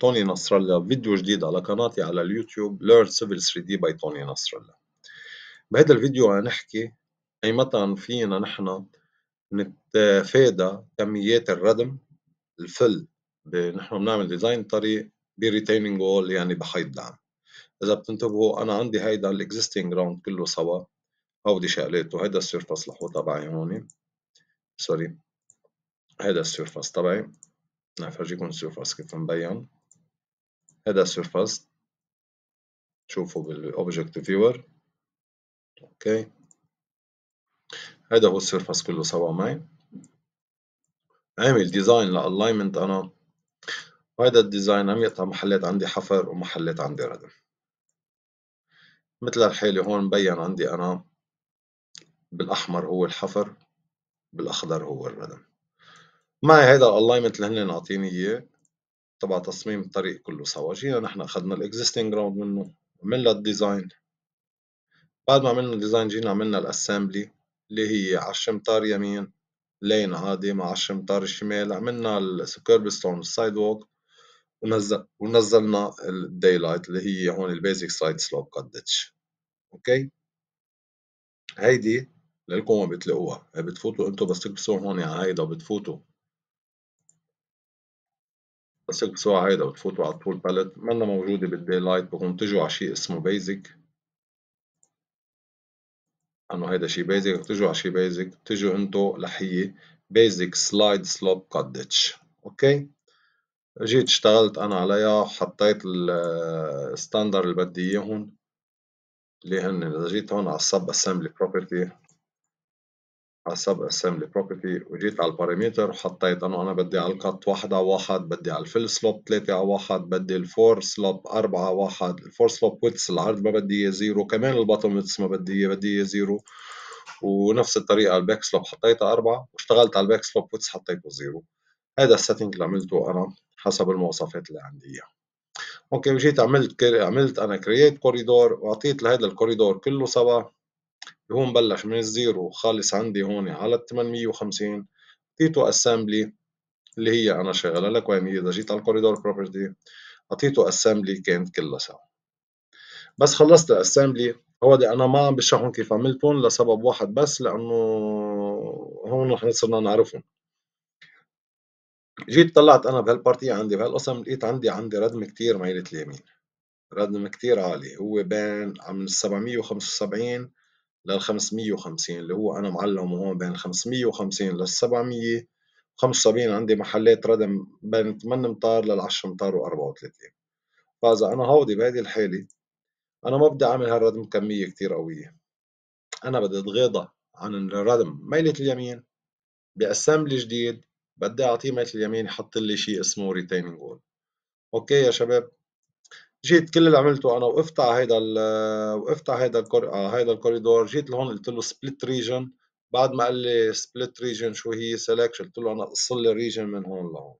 توني نصرالله فيديو جديد على قناتي على اليوتيوب Learn Civil 3D by توني نصرالله بهذا الفيديو هنحكي أيمتى فينا نحن نتفادى كميات الردم الفل نحن بنعمل ديزاين طريق بريتيننج وول يعني بحيط دعم إذا بتنتبهوا أنا عندي هيدا الإكزيستينج جراوند كله سوا هودي شغلاته هيدا السيرفس لحو تبعي هون سوري هيدا السيرفس تبعي رح السيرفس كيف مبين هذا سيرفاس تشوفه بالاوبجكت فيور اوكي هذا هو السيرفاس كله سوا معي عامل ديزاين لألاينمنت انا وهذا الديزاين عم يقطع محلات عندي حفر ومحلات عندي ردم مثل الحالة هون مبين عندي أنا بالأحمر هو الحفر بالأخضر هو الردم معي هيدا الالاينمنت اللي هن عاطيني إياه تبع تصميم الطريق كله سوا جينا نحن اخذنا الاكزيستنج جراوند منه عملنا الديزاين بعد ما عملنا الديزاين جينا عملنا الاسمبلي اللي هي على الشمطار يمين لين عادي مع الشمطار الشمال عملنا السكرب ستون السايد ووك ونزل ونزلنا الداي لايت اللي هي هون البيزك سايد سلوب كاتش اوكي هيدي للكم بتلاقوها بتفوتوا انتوا بس تكبسوا هون على يعني هيدا وبتفوتوا بس بسرعة هيدا بتفوتوا على التول باليت مانا موجودة بالداي لايت بقوم تجوا على شيء اسمه بيزك انه هيدا شيء بيزك بتجوا على شيء بيزك بتجوا انتوا لحية بيزك سلايد سلوب كات ديتش اوكي جيت اشتغلت انا عليها حطيت الستاندر اللي بدي اياهم اللي هن اذا جيت هون على السب اسامبلي بروبرتي على سب اسامبلي بروبرتي وجيت على الباراميتر وحطيت انه انا بدي على القط 1 على 1 بدي على الفل سلوب 3 على 1 بدي الفور سلوب 4 على 1 الفور سلوب ويتس العرض ما بدي اياه زيرو كمان الباتم ويتس ما بدي اياه بدي اياه زيرو ونفس الطريقه الباك سلوب حطيتها 4 واشتغلت على الباك سلوب ويتس حطيته زيرو هذا السيتنج اللي عملته انا حسب المواصفات اللي عندي اياها اوكي وجيت عملت عملت انا كرييت كوريدور واعطيت لهذا الكوريدور كله سبعه هون بلش من الزيرو خالص عندي هون على ال 850 اعطيته اسامبلي اللي هي انا شغاله لك وين هي اذا جيت على الكوريدور بروبرتي اعطيته اسامبلي كانت كلها سوا بس خلصت الاسامبلي هودي انا ما عم بشرحهم كيف عملتهم لسبب واحد بس لانه هون نحن صرنا نعرفهم جيت طلعت انا بهالبارتي عندي بهالقسم لقيت عندي عندي ردم كتير ميلة اليمين ردم كتير عالي هو بين من 775 لل 550 اللي هو انا معلم هون بين 550 لل 775 عندي محلات ردم بين 8 امتار لل 10 امتار و34 فاذا انا هودي بهيدي الحاله انا ما بدي اعمل هالردم كميه كثير قويه انا بدي اتغاضى عن الردم ميلة اليمين باسمبلي جديد بدي اعطيه ميلة اليمين يحط لي شيء اسمه ريتيننج وول اوكي يا شباب جيت كل اللي عملته انا وقفت على هيدا وقفت على هيدا الكور... على هيدا الكوريدور جيت لهون قلت له سبليت ريجن بعد ما قال لي سبليت ريجن شو هي سيلكشن قلت له انا قص لي ريجن من هون لهون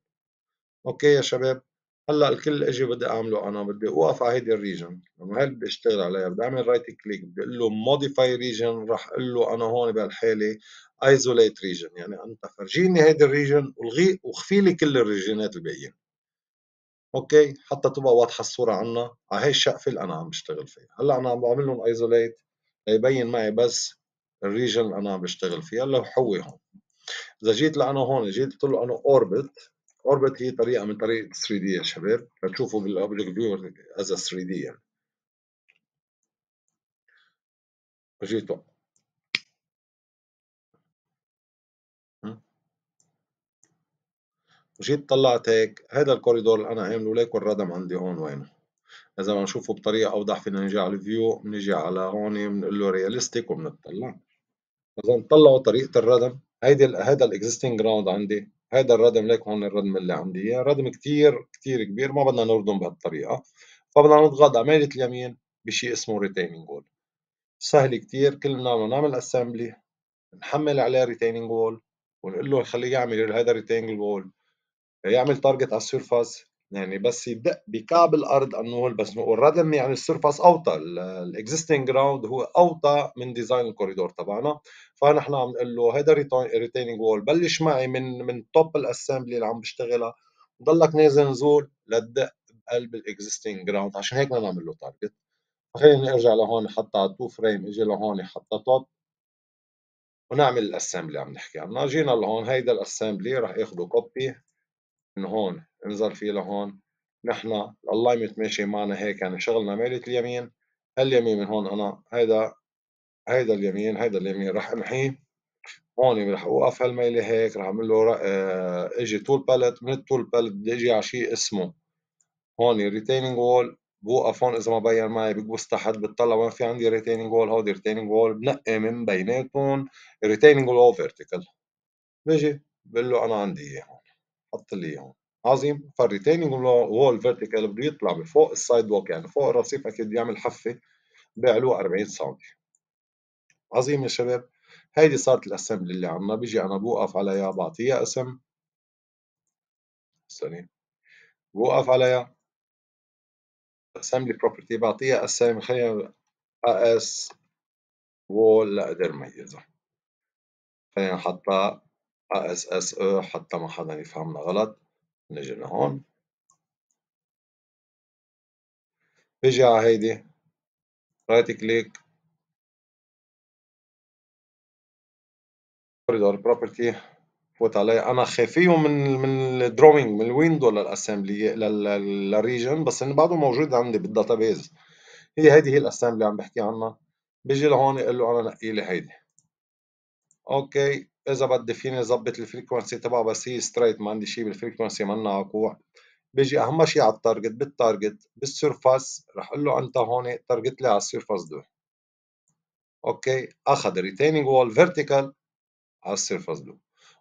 اوكي يا شباب هلا الكل اجي بدي اعمله انا بدي اوقف على هيدي الريجن لما هي بدي اشتغل عليها بدي اعمل رايت كليك بدي اقول له موديفاي ريجن راح اقول له انا هون بهالحاله ايزوليت ريجن يعني انت فرجيني هيدي الريجن والغي وخفي لي كل الريجنات الباقيين اوكي حتى تبقى واضحه الصوره عنا على آه، هي الشقفه اللي انا عم بشتغل فيها هلا انا عم بعمل لهم ايزوليت ليبين معي بس الريجن اللي انا عم بشتغل فيها اللي هو هون اذا جيت لانا هون جيت قلت له انا اوربت اوربت هي طريقه من طريقه 3 دي يا شباب لتشوفوا بالاوبجكت فيور از 3 دي يعني. جيت وجيت طلعت هيك هذا الكوريدور اللي انا عامله ليكو الردم عندي هون وينه اذا بدنا نشوفه بطريقه اوضح فينا نجي على الفيو بنجي على هون بنقول له رياليستيك وبنطلع اذا نطلعوا طريقه الردم هيدي هذا الاكزيستنج جراوند عندي هذا الردم ليك هون الردم اللي عندي اياه ردم كثير كثير كبير ما بدنا نردم بهالطريقه فبدنا نضغط عماله اليمين بشيء اسمه ريتيننج وول سهل كثير كل ما بنعمل نعمل اسمبلي نحمل عليه ريتيننج وول ونقول له خليه يعمل هذا ريتيننج وول يعمل تارجت على السيرفاس يعني بس يدق بكعب الارض انه بس نقول ردم يعني السيرفاس اوطى الاكزيستنج جراوند هو اوطى من ديزاين الكوريدور تبعنا فنحن عم نقول له هذا ريتيننج وول بلش معي من من توب الاسمبلي اللي عم بشتغلها ضلك نازل نزول لتدق بقلب الاكزيستنج جراوند عشان هيك بدنا نعمل له تارجت خليني ارجع لهون حتى على تو فريم اجي لهون حتى توب ونعمل الاسمبلي عم نحكي عنها جينا لهون هيدا الاسمبلي رح ياخذوا كوبي من هون انزل فيه لهون نحن الالاينمنت ماشي معنا هيك يعني شغلنا ميلة اليمين اليمين من هون انا هيدا هيدا اليمين هيدا اليمين راح امحيه هون راح اوقف هالميله هيك راح اعمل له آه، اجي تول باليت من التول باليت بدي اجي على شيء اسمه هون ريتيننج وول بوقف هون اذا ما بين معي بكبس تحت بتطلع وين في عندي ريتيننج وول هودي ريتيننج وول بنقي من بيناتهم ريتيننج وول فيرتيكال بيجي بقول له انا عندي اياه حط لي اياهم عظيم ثاني وول فيرتيكال بيطلع بفوق السايد ووك يعني فوق الرصيف اكيد يعمل حفه بعلو 40 سم عظيم يا شباب هيدي صارت الاسمبلي اللي عندنا بيجي انا بوقف عليها بعطيها اسم سوري بوقف عليها اسمبلي بروبرتي بعطيها اسم خلينا اس وول لاقدر ميزها خلينا نحطها اس اس او حتى ما حدا يفهمنا غلط نجي لهون بيجي على هيدي رايت كليك كوريدور بروبرتي فوت علي انا خافيهم من من الدروينج من الويندو للاسامبلي للريجن بس انه بعده موجود عندي بالداتابيز هي هيدي هي الاسامبلي عم بحكي عنها بيجي لهون يقول له انا نقي لي هيدي اوكي اذا بدي فيني ظبط الفريكونسي تبعه بس هي ستريت ما عندي شيء بالفريكونسي ما عقوع بيجي اهم شيء على التارجت بالتارجت بالسيرفاس رح اقول له انت هون تارجت لي على السيرفاس دول اوكي اخذ ريتيننج وول فيرتيكال على السيرفاس دول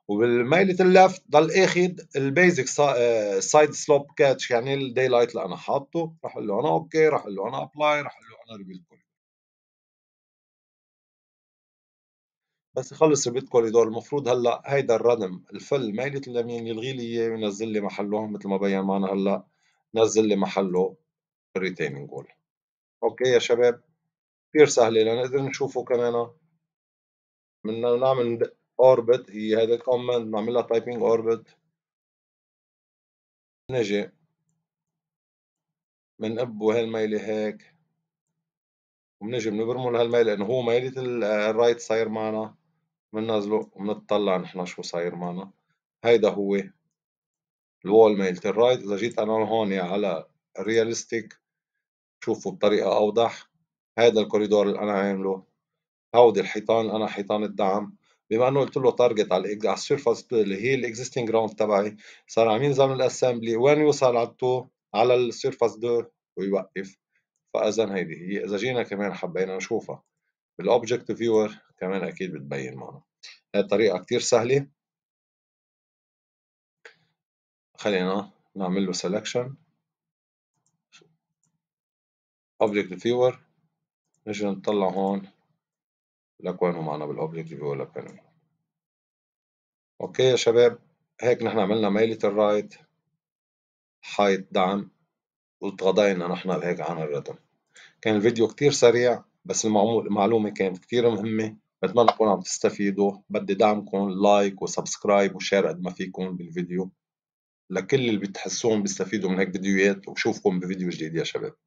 وبالميلة اللفت ضل اخد البيزك سايد سلوب كاتش يعني الداي لايت اللي انا حاطه رح اقول له انا اوكي رح اقول له انا ابلاي رح اقول له انا ريبيل بس يخلص البيت كوريدور المفروض هلا هيدا الردم الفل مايلة اليمين يلغي لي اياه وينزل لي محله مثل ما بين معنا هلا نزل لي محله الريتيننج وول اوكي يا شباب كثير سهله لنقدر نشوفه كمان بدنا نعمل اوربت هي هذا الكوماند نعملها تايبنج اوربت نجي بنقبوا هالميله هيك وبنجي بنبرمو لهالميله انه هو ميله آه، الرايت صاير معنا بننزله وبنطلع نحن شو صاير معنا هيدا هو الوول ميلت الرايت اذا جيت انا هون يعني على رياليستيك شوفوا بطريقه اوضح هيدا الكوريدور اللي انا عامله هودي الحيطان انا حيطان الدعم بما انه قلت له تارجت على السيرفس اللي هي الاكزيستنج جراوند تبعي صار عم ينزل من الاسمبلي وين يوصل على التو على السيرفس دو ويوقف فاذا هيدي هي اذا جينا كمان حبينا نشوفها بالاوبجكت فيور كمان اكيد بتبين معنا هاي الطريقة كتير سهله خلينا نعمل له سلكشن object viewer نجي نطلع هون لكوين معنا بالاوبجكت فيور لكوين اوكي يا شباب هيك نحن عملنا ميلة الرايت حيط دعم وتغاضينا نحن هيك عن الردم كان الفيديو كتير سريع بس المعلومه كانت كتير مهمه بتمنى تكونوا عم تستفيدوا بدي دعمكم لايك وسبسكرايب وشير قد ما فيكم بالفيديو لكل اللي بتحسون بيستفيدوا من هيك فيديوهات وبشوفكم بفيديو جديد يا شباب